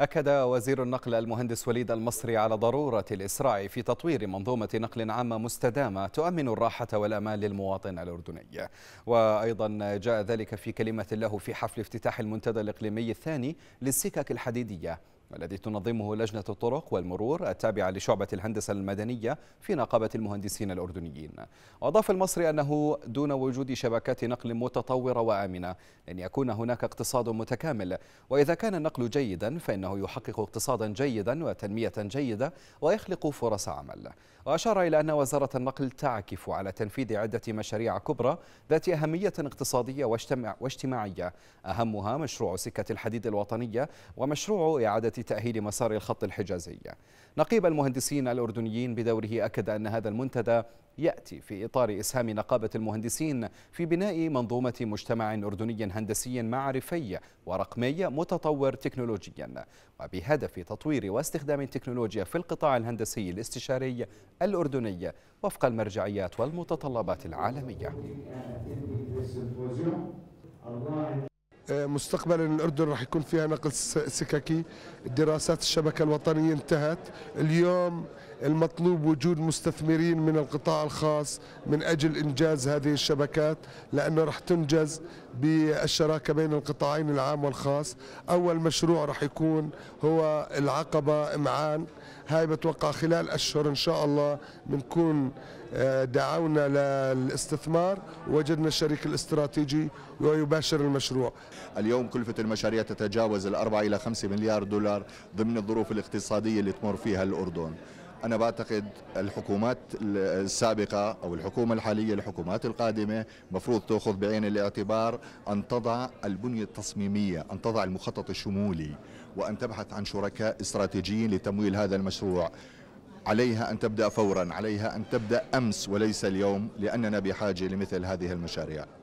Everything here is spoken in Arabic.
أكد وزير النقل المهندس وليد المصري على ضرورة الإسراع في تطوير منظومة نقل عامة مستدامة تؤمن الراحة والأمان للمواطن الأردني وأيضا جاء ذلك في كلمة له في حفل افتتاح المنتدى الإقليمي الثاني للسكك الحديدية الذي تنظمه لجنة الطرق والمرور التابعة لشعبة الهندسة المدنية في نقابة المهندسين الأردنيين وأضاف المصري أنه دون وجود شبكات نقل متطورة وآمنة لن يكون هناك اقتصاد متكامل وإذا كان النقل جيدا فإنه يحقق اقتصادا جيدا وتنمية جيدة ويخلق فرص عمل وأشار إلى أن وزارة النقل تعكف على تنفيذ عدة مشاريع كبرى ذات أهمية اقتصادية واجتماعية أهمها مشروع سكة الحديد الوطنية ومشروع إعادة تأهيل مسار الخط الحجازي نقيب المهندسين الأردنيين بدوره أكد أن هذا المنتدى يأتي في إطار إسهام نقابة المهندسين في بناء منظومة مجتمع أردني هندسي معرفي ورقمي متطور تكنولوجيا وبهدف تطوير واستخدام التكنولوجيا في القطاع الهندسي الاستشاري الأردني وفق المرجعيات والمتطلبات العالمية مستقبلا الاردن راح يكون فيها نقل سككي دراسات الشبكه الوطنيه انتهت اليوم المطلوب وجود مستثمرين من القطاع الخاص من اجل انجاز هذه الشبكات لانه راح تنجز بالشراكه بين القطاعين العام والخاص اول مشروع راح يكون هو العقبه معان هاي بتوقع خلال اشهر ان شاء الله بنكون آه، دعونا للاستثمار وجدنا الشريك الاستراتيجي ويباشر المشروع اليوم كلفة المشاريع تتجاوز الأربعة إلى خمسة مليار دولار ضمن الظروف الاقتصادية اللي تمر فيها الأردن أنا بعتقد الحكومات السابقة أو الحكومة الحالية الحكومات القادمة مفروض تأخذ بعين الاعتبار أن تضع البنية التصميمية أن تضع المخطط الشمولي وأن تبحث عن شركاء استراتيجيين لتمويل هذا المشروع عليها أن تبدأ فورا عليها أن تبدأ أمس وليس اليوم لأننا بحاجة لمثل هذه المشاريع